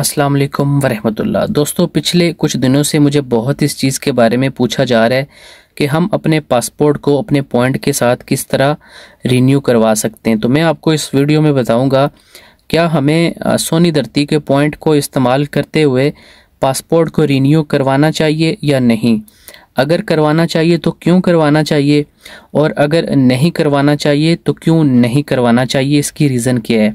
अस्सलाम वालेकुम वरहमतुल्ला दोस्तों पिछले कुछ दिनों से मुझे बहुत इस चीज़ के बारे में पूछा जा रहा है कि हम अपने पासपोर्ट को अपने पॉइंट के साथ किस तरह रिन्यू करवा सकते हैं तो मैं आपको इस वीडियो में बताऊंगा क्या हमें सोनी धरती के पॉइंट को इस्तेमाल करते हुए पासपोर्ट को रिन्यू करवाना चाहिए या नहीं अगर करवाना चाहिए तो क्यों करवाना चाहिए और अगर नहीं करवाना चाहिए तो क्यों नहीं करवाना चाहिए इसकी रीज़न क्या है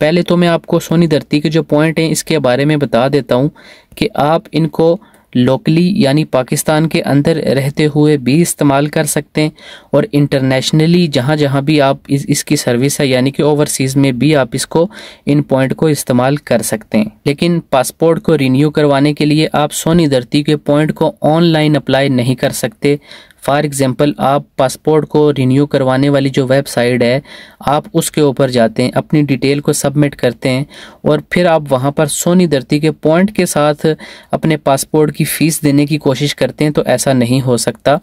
पहले तो मैं आपको सोनी धरती के जो पॉइंट हैं इसके बारे में बता देता हूँ कि आप इनको लोकली यानी पाकिस्तान के अंदर रहते हुए भी इस्तेमाल कर सकते हैं और इंटरनेशनली जहाँ जहाँ भी आप इस, इसकी सर्विस है यानी कि ओवरसीज़ में भी आप इसको इन पॉइंट को इस्तेमाल कर सकते हैं लेकिन पासपोर्ट को रिन्यू करवाने के लिए आप सोनी धरती के पॉइंट को ऑनलाइन अप्लाई नहीं कर सकते फॉर एग्ज़ाम्पल आप पासपोर्ट को रीन्यू करवाने वाली जो वेबसाइट है आप उसके ऊपर जाते हैं अपनी डिटेल को सबमिट करते हैं और फिर आप वहाँ पर सोनी धरती के पॉइंट के साथ अपने पासपोर्ट की फ़ीस देने की कोशिश करते हैं तो ऐसा नहीं हो सकता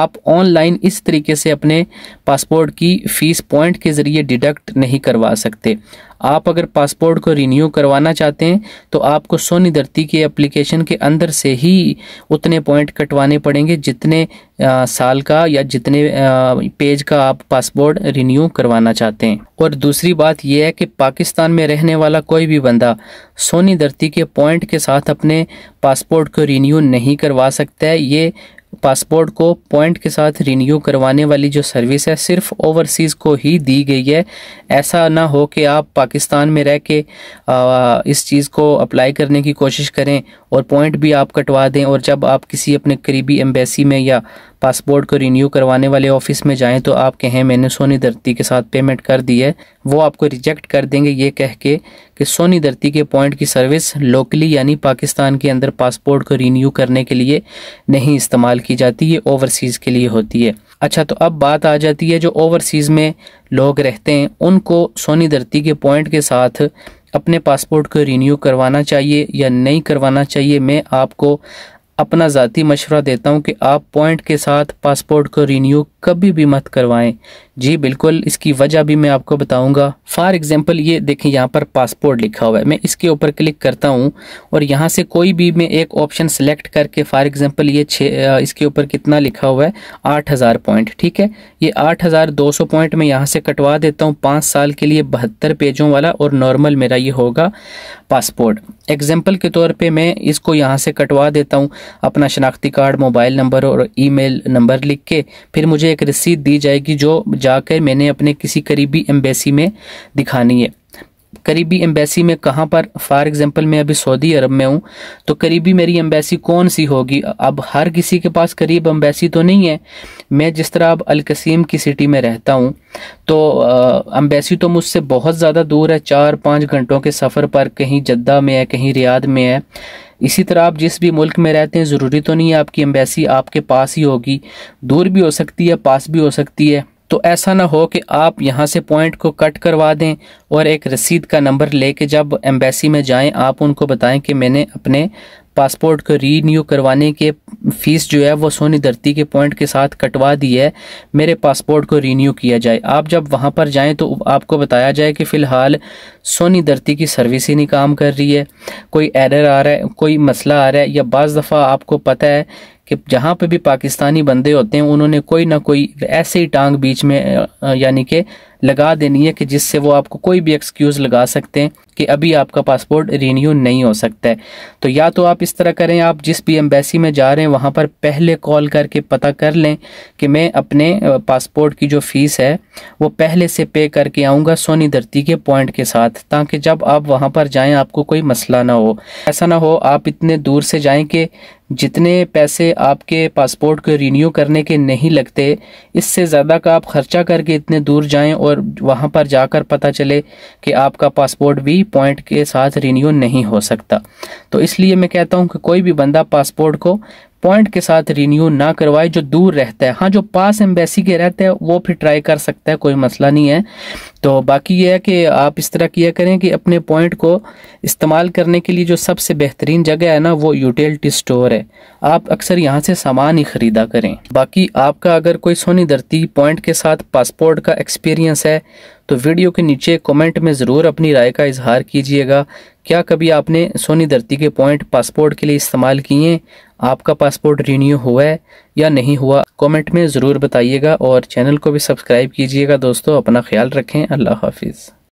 आप ऑनलाइन इस तरीके से अपने पासपोर्ट की फ़ीस पॉइंट के ज़रिए डिडक्ट नहीं करवा सकते आप अगर पासपोर्ट को रिन्यू करवाना चाहते हैं तो आपको सोनी धरती के एप्लीकेशन के अंदर से ही उतने पॉइंट कटवाने पड़ेंगे जितने आ, साल का या जितने आ, पेज का आप पासपोर्ट रिन्यू करवाना चाहते हैं और दूसरी बात यह है कि पाकिस्तान में रहने वाला कोई भी बंदा सोनी धरती के पॉइंट के साथ अपने पासपोर्ट को रिन्यू नहीं करवा सकता है ये पासपोर्ट को पॉइंट के साथ रिन्यू करवाने वाली जो सर्विस है सिर्फ ओवरसीज़ को ही दी गई है ऐसा ना हो कि आप पाकिस्तान में रह के इस चीज़ को अप्लाई करने की कोशिश करें और पॉइंट भी आप कटवा दें और जब आप किसी अपने करीबी एम्बेसी में या पासपोर्ट को रिन्यू करवाने वाले ऑफिस में जाएं तो आप कहें मैंने सोनी धरती के साथ पेमेंट कर दी है वो आपको रिजेक्ट कर देंगे ये कह के कि सोनी धरती के पॉइंट की सर्विस लोकली यानी पाकिस्तान के अंदर पासपोर्ट को रीन्यू करने के लिए नहीं इस्तेमाल की जाती ये ओवरसीज़ के लिए होती है अच्छा तो अब बात आ जाती है जो ओवरसीज़ में लोग रहते हैं उनको सोनी धरती के पॉइंट के साथ अपने पासपोर्ट को रीन्यू करवाना चाहिए या नहीं करवाना चाहिए मैं आपको अपना ज़ाती मशवरा देता हूँ कि आप पॉइंट के साथ पासपोर्ट को रीन्यू कभी भी मत करवाएं जी बिल्कुल इसकी वजह भी मैं आपको बताऊंगा फॉर एग्जांपल ये देखें यहाँ पर पासपोर्ट लिखा हुआ है मैं इसके ऊपर क्लिक करता हूँ और यहाँ से कोई भी मैं एक ऑप्शन सेलेक्ट करके फॉर एग्जांपल ये छः इसके ऊपर कितना लिखा हुआ है आठ हज़ार पॉइंट ठीक है ये आठ हज़ार दो सौ पॉइंट मैं यहाँ से कटवा देता हूँ पाँच साल के लिए बहत्तर पेजों वाला और नॉर्मल मेरा ये होगा पासपोर्ट एग्जाम्पल के तौर पर मैं इसको यहाँ से कटवा देता हूँ अपना शनाख्ती कार्ड मोबाइल नंबर और ई नंबर लिख के फिर मुझे एक रसीद दी जाएगी जो जाकर मैंने अपने किसी करीबी एम्बेसी में दिखानी है करीबी एम्बेसी में कहाँ पर फॉर एग्जांपल मैं अभी सऊदी अरब में हूँ तो करीबी मेरी एम्बेसी कौन सी होगी अब हर किसी के पास करीब एम्बेसी तो नहीं है मैं जिस तरह अब अलकसीम की सिटी में रहता हूँ तो एम्बेसी तो मुझसे बहुत ज़्यादा दूर है चार पाँच घंटों के सफ़र पर कहीं जद्दा में है कहीं रियाद में है इसी तरह आप जिस भी मुल्क में रहते हैं ज़रूरी तो नहीं है आपकी एम्बेसी आपके पास ही होगी दूर भी हो सकती है पास भी हो सकती है तो ऐसा ना हो कि आप यहाँ से पॉइंट को कट करवा दें और एक रसीद का नंबर लेके जब एम्बेसी में जाएं आप उनको बताएं कि मैंने अपने पासपोर्ट को रीन्यू करवाने के फ़ीस जो है वो सोनी धरती के पॉइंट के साथ कटवा दी है मेरे पासपोर्ट को रीन्यू किया जाए आप जब वहाँ पर जाएं तो आपको बताया जाए कि फ़िलहाल सोनी धरती की सर्विस ही नहीं काम कर रही है कोई एरर आ रहा है कोई मसला आ रहा है या बज़ दफ़ा आपको पता है कि जहाँ पे भी पाकिस्तानी बंदे होते हैं उन्होंने कोई ना कोई ऐसे ही टांग बीच में यानी कि लगा देनी है कि जिससे वो आपको कोई भी एक्सक्यूज़ लगा सकते हैं कि अभी आपका पासपोर्ट रीन्यू नहीं हो सकता है तो या तो आप इस तरह करें आप जिस भी एम्बेसी में जा रहे हैं वहाँ पर पहले कॉल करके पता कर लें कि मैं अपने पासपोर्ट की जो फ़ीस है वो पहले से पे करके आऊँगा सोनी धरती के पॉइंट के साथ ताकि जब आप वहाँ पर जाएँ आपको कोई मसला ना हो ऐसा ना हो आप इतने दूर से जाएँ कि जितने पैसे आपके पासपोर्ट को रीन्यू करने के नहीं लगते इससे ज़्यादा का आप खर्चा करके इतने दूर जाएं और वहाँ पर जाकर पता चले कि आपका पासपोर्ट भी पॉइंट के साथ रीन्यू नहीं हो सकता तो इसलिए मैं कहता हूँ कि कोई भी बंदा पासपोर्ट को पॉइंट के साथ रीन्यू ना करवाए जो दूर रहता है हाँ जो पास एम्बेसी के रहते हैं वो फिर ट्राई कर सकता है कोई मसला नहीं है तो बाकी यह है कि आप इस तरह किया करें कि अपने पॉइंट को इस्तेमाल करने के लिए जो सबसे बेहतरीन जगह है ना वो यूटिलिटी स्टोर है आप अक्सर यहाँ से सामान ही ख़रीदा करें बाकी आपका अगर कोई सोनी धरती पॉइंट के साथ पासपोर्ट का एक्सपीरियंस है तो वीडियो के नीचे कमेंट में ज़रूर अपनी राय का इजहार कीजिएगा क्या कभी आपने सोनी धरती के पॉइंट पासपोर्ट के लिए इस्तेमाल किए आपका पासपोर्ट रीन्यू हुआ है या नहीं हुआ कमेंट में ज़रूर बताइएगा और चैनल को भी सब्सक्राइब कीजिएगा दोस्तों अपना ख्याल रखें الأخافيز